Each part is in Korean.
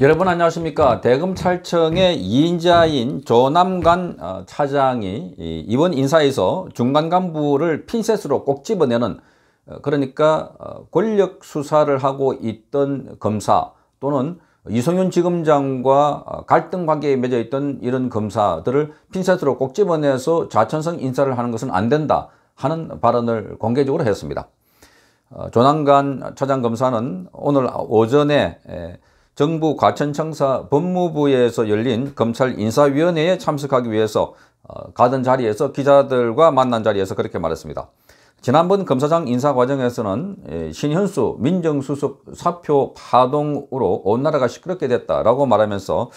여러분 안녕하십니까 대검찰청의 2인자인 조남관 어, 차장이 이번 인사에서 중간 간부를 핀셋으로 꼭 집어내는 어, 그러니까 어, 권력 수사를 하고 있던 검사 또는 이성윤 지검장과 갈등 관계에 맺어 있던 이런 검사들을 핀셋으로 꼭 집어내서 좌천성 인사를 하는 것은 안 된다 하는 발언을 공개적으로 했습니다. 조남관 차장검사는 오늘 오전에 정부 과천청사 법무부에서 열린 검찰 인사위원회에 참석하기 위해서 어, 가던 자리에서 기자들과 만난 자리에서 그렇게 말했습니다. 지난번 검사장 인사 과정에서는 예, 신현수 민정수석 사표 파동으로 온 나라가 시끄럽게 됐다라고 말하면서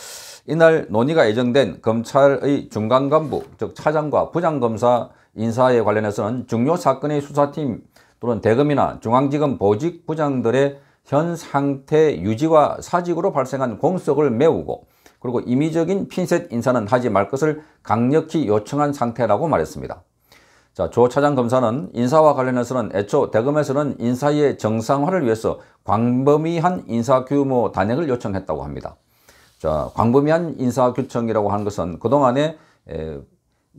이날 논의가 예정된 검찰의 중간 간부, 즉 차장과 부장검사 인사에 관련해서는 중요 사건의 수사팀 또는 대검이나 중앙지검 보직 부장들의 현 상태 유지와 사직으로 발생한 공석을 메우고 그리고 임의적인 핀셋 인사는 하지 말 것을 강력히 요청한 상태라고 말했습니다. 자, 조 차장 검사는 인사와 관련해서는 애초 대검에서는 인사의 정상화를 위해서 광범위한 인사 규모 단행을 요청했다고 합니다. 자, 광범위한 인사 규청이라고 하는 것은 그동안에 에,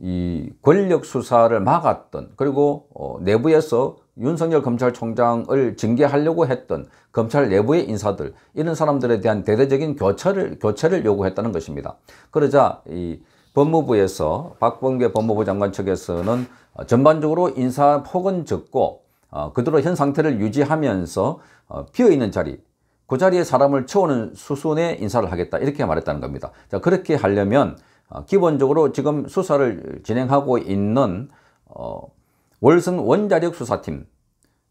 이 권력 수사를 막았던 그리고 어, 내부에서 윤석열 검찰총장을 징계하려고 했던 검찰 내부의 인사들 이런 사람들에 대한 대대적인 교체를 교체를 요구했다는 것입니다. 그러자 이 법무부에서 박범계 법무부 장관 측에서는 전반적으로 인사 폭은 적고 어, 그대로 현 상태를 유지하면서 어, 비어있는 자리 그 자리에 사람을 채우는 수순의 인사를 하겠다 이렇게 말했다는 겁니다. 자 그렇게 하려면 어, 기본적으로 지금 수사를 진행하고 있는 어, 월선 원자력 수사팀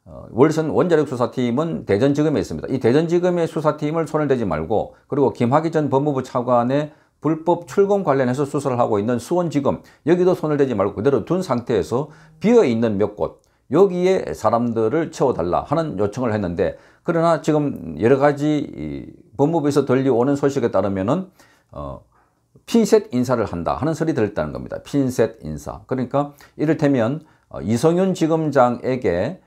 어, 월선 원자력 수사팀은 대전지검에 있습니다. 이 대전지검의 수사팀을 손을 대지 말고 그리고 김학의 전 법무부 차관의 불법 출금 관련해서 수사를 하고 있는 수원지검 여기도 손을 대지 말고 그대로 둔 상태에서 비어있는 몇 곳 여기에 사람들을 채워달라 하는 요청을 했는데 그러나 지금 여러 가지 법무부에서 들려오는 소식에 따르면 은 어, 핀셋 인사를 한다 하는 소리 들었다는 겁니다. 핀셋 인사 그러니까 이를테면 어, 이성윤 지검장에게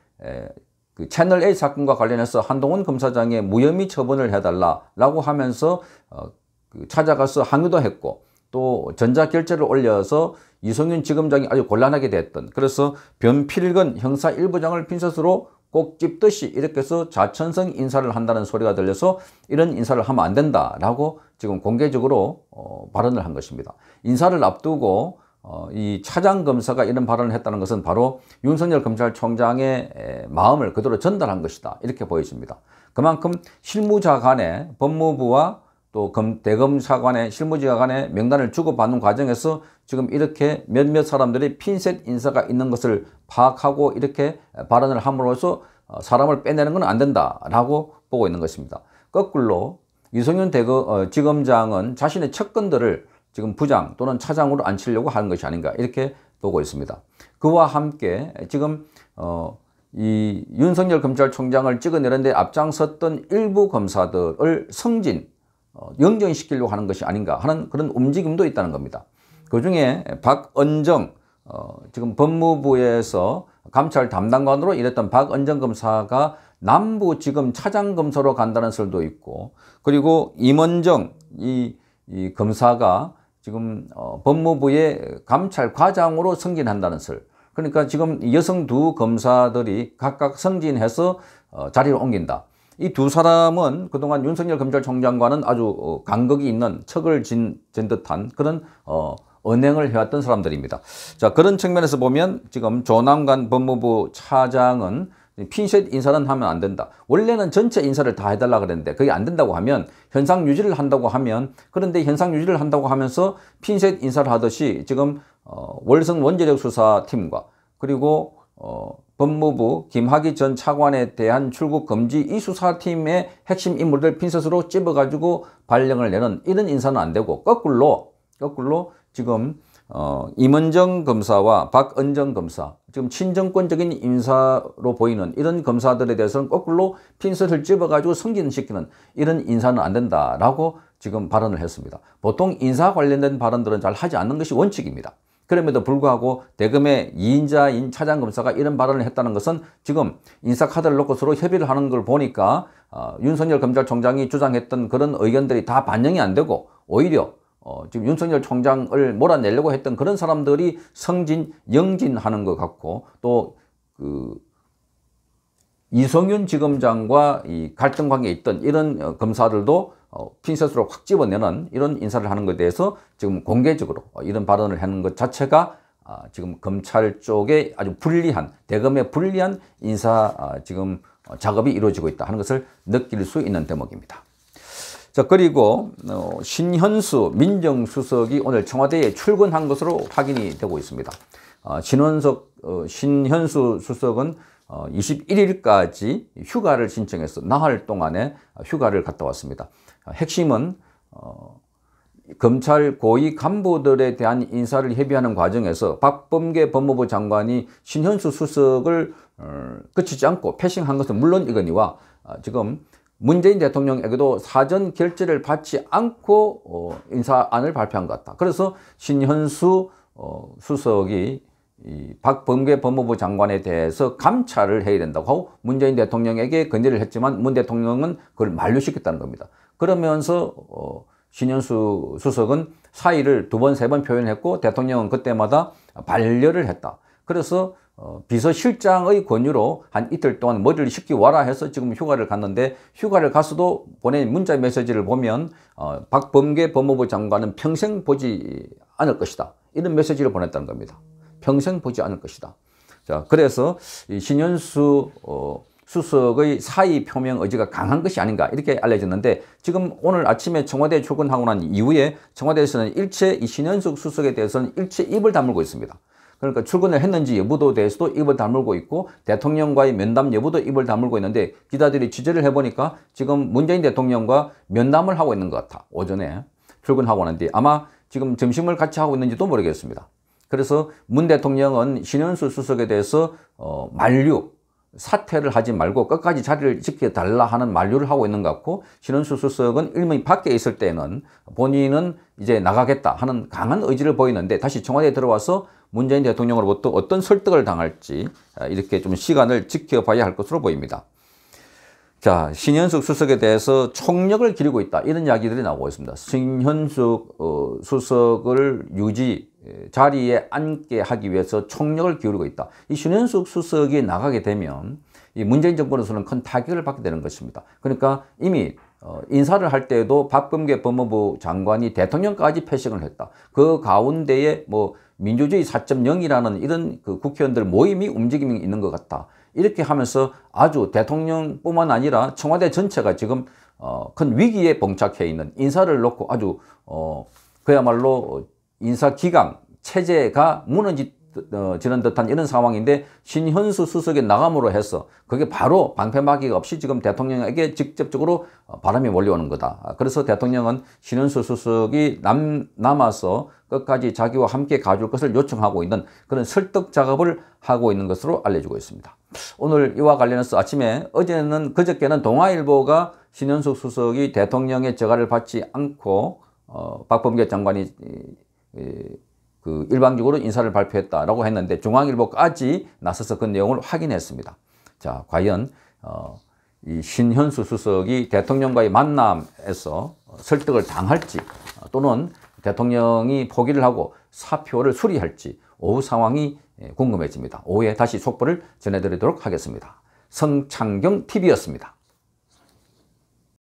그 채널 A 사건과 관련해서 한동훈 검사장의 무혐의 처분을 해달라라고 하면서 어, 그 찾아가서 항의도 했고 또 전자결제를 올려서 이성윤 지검장이 아주 곤란하게 됐던 그래서 변필근 형사 일부장을 핀셋으로 꼭집듯이 이렇게 해서 자천성 인사를 한다는 소리가 들려서 이런 인사를 하면 안 된다라고 지금 공개적으로 어, 발언을 한 것입니다. 인사를 앞두고 어, 이 차장 검사가 이런 발언을 했다는 것은 바로 윤석열 검찰총장의 마음을 그대로 전달한 것이다. 이렇게 보여집니다. 그만큼 실무자 간의 법무부와 또 검, 대검사 간의 실무자 간의 명단을 주고받는 과정에서 지금 이렇게 몇몇 사람들이 핀셋 인사가 있는 것을 파악하고 이렇게 발언을 함으로써 어, 사람을 빼내는 건 안 된다라고 보고 있는 것입니다. 거꾸로 유성윤 대검 어, 지검장은 자신의 측근들을 지금 부장 또는 차장으로 앉히려고 하는 것이 아닌가 이렇게 보고 있습니다. 그와 함께 지금 어, 이 윤석열 검찰총장을 찍어내는데 앞장섰던 일부 검사들을 성진, 어, 영정시키려고 하는 것이 아닌가 하는 그런 움직임도 있다는 겁니다. 그 중에 박은정 어, 지금 법무부에서 감찰 담당관으로 일했던 박은정 검사가 남부 지금 차장 검사로 간다는 설도 있고 그리고 임원정 이, 이 검사가 지금 어, 법무부의 감찰과장으로 승진한다는 설. 그러니까 지금 여성 두 검사들이 각각 승진해서 어, 자리를 옮긴다. 이 두 사람은 그동안 윤석열 검찰총장과는 아주 어, 간극이 있는 척을 진, 진 듯한 그런 어, 언행을 해왔던 사람들입니다. 자 그런 측면에서 보면 지금 조남관 법무부 차장은 핀셋 인사는 하면 안 된다. 원래는 전체 인사를 다 해달라 그랬는데 그게 안 된다고 하면 현상 유지를 한다고 하면 그런데 현상 유지를 한다고 하면서 핀셋 인사를 하듯이 지금 어, 월성 원자력 수사팀과 그리고 어, 법무부 김학의 전 차관에 대한 출국 금지 이 수사팀의 핵심 인물들 핀셋으로 찝어가지고 발령을 내는 이런 인사는 안 되고 거꾸로 거꾸로 지금 어, 임은정 검사와 박은정 검사, 지금 친정권적인 인사로 보이는 이런 검사들에 대해서는 거꾸로 핀셋을 집어가지고 승진시키는 이런 인사는 안 된다라고 지금 발언을 했습니다. 보통 인사 관련된 발언들은 잘 하지 않는 것이 원칙입니다. 그럼에도 불구하고 대금의 2인자인 차장검사가 이런 발언을 했다는 것은 지금 인사카드를 놓고 서로 협의를 하는 걸 보니까 어, 윤석열 검찰총장이 주장했던 그런 의견들이 다 반영이 안 되고 오히려 어, 지금 윤석열 총장을 몰아내려고 했던 그런 사람들이 성진, 영진하는 것 같고 또 그 이성윤 지검장과 이 갈등 관계에 있던 이런 어, 검사들도 어, 핀셋으로 확 집어내는 이런 인사를 하는 것에 대해서 지금 공개적으로 어, 이런 발언을 하는 것 자체가 아, 지금 검찰 쪽에 아주 불리한 대검에 불리한 인사 아, 지금 어, 작업이 이루어지고 있다 하는 것을 느낄 수 있는 대목입니다. 자, 그리고 어, 신현수 민정수석이 오늘 청와대에 출근한 것으로 확인이 되고 있습니다. 어, 신원석, 어, 신현수 수석은 어, 21일까지 휴가를 신청해서 나흘 동안에 휴가를 갔다 왔습니다. 핵심은 어, 검찰 고위 간부들에 대한 인사를 협의하는 과정에서 박범계 법무부 장관이 신현수 수석을 어, 그치지 않고 패싱한 것은 물론 이거니와 어, 지금 문재인 대통령에게도 사전 결재를 받지 않고 어, 인사안을 발표한 것 같다. 그래서 신현수 어, 수석이 이 박범계 법무부 장관에 대해서 감찰을 해야 된다고 하고 문재인 대통령에게 건의를 했지만 문 대통령은 그걸 만류시켰다는 겁니다. 그러면서 어, 신현수 수석은 사의를 두 번, 세 번 표현했고 대통령은 그때마다 반려를 했다. 그래서 어, 비서실장의 권유로 한 이틀 동안 머리를 쉽게 와라 해서 지금 휴가를 갔는데 휴가를 가서도 보낸 문자 메시지를 보면 어, 박범계 법무부 장관은 평생 보지 않을 것이다. 이런 메시지를 보냈다는 겁니다. 평생 보지 않을 것이다. 자, 그래서 이 신현수 어, 수석의 사의 표명 의지가 강한 것이 아닌가 이렇게 알려졌는데 지금 오늘 아침에 청와대에 출근하고 난 이후에 청와대에서는 일체 이 신현숙 수석에 대해서는 일체 입을 다물고 있습니다. 그러니까 출근을 했는지 여부도 대해서도 입을 다물고 있고 대통령과의 면담 여부도 입을 다물고 있는데 기자들이 취재를 해보니까 지금 문재인 대통령과 면담을 하고 있는 것 같아. 오전에 출근하고 하는데 아마 지금 점심을 같이 하고 있는지도 모르겠습니다. 그래서 문 대통령은 신현수 수석에 대해서 어, 만류, 사퇴를 하지 말고 끝까지 자리를 지켜달라 하는 만류를 하고 있는 것 같고 신은수 수석은 일명이 밖에 있을 때는 본인은 이제 나가겠다 하는 강한 의지를 보이는데 다시 청와대에 들어와서 문재인 대통령으로부터 어떤 설득을 당할지 아, 이렇게 좀 시간을 지켜봐야 할 것으로 보입니다. 자 신현숙 수석에 대해서 총력을 기르고 있다 이런 이야기들이 나오고 있습니다. 신현숙 어, 수석을 유지 예, 자리에 앉게 하기 위해서 총력을 기울이고 있다. 이 신현숙 수석이 나가게 되면 이 문재인 정부로서는 큰 타격을 받게 되는 것입니다. 그러니까 이미 어, 인사를 할 때에도 박범계 법무부 장관이 대통령까지 패싱을 했다. 그 가운데에 뭐 민주주의 4.0이라는 이런 그 국회의원들 모임이 움직임이 있는 것 같다. 이렇게 하면서 아주 대통령뿐만 아니라 청와대 전체가 지금 어, 큰 위기에 봉착해 있는 인사를 놓고 아주 어, 그야말로 인사기강, 체제가 무너지는 어, 듯한 이런 상황인데 신현수 수석의 나감으로 해서 그게 바로 방패막이가 없이 지금 대통령에게 직접적으로 어, 바람이 몰려오는 거다. 그래서 대통령은 신현수 수석이 남, 남아서 끝까지 자기와 함께 가줄 것을 요청하고 있는 그런 설득 작업을 하고 있는 것으로 알려지고 있습니다. 오늘 이와 관련해서 아침에 어제는 그저께는 동아일보가 신현숙 수석이 대통령의 저가를 받지 않고 어, 박범계 장관이 예, 그 일방적으로 인사를 발표했다라고 했는데 중앙일보까지 나서서 그 내용을 확인했습니다. 자, 과연 어, 이 신현수 수석이 대통령과의 만남에서 설득을 당할지 또는 대통령이 포기를 하고 사표를 수리할지 오후 상황이 예, 궁금해집니다. 오후에 다시 속보를 전해드리도록 하겠습니다. 성창경 TV였습니다.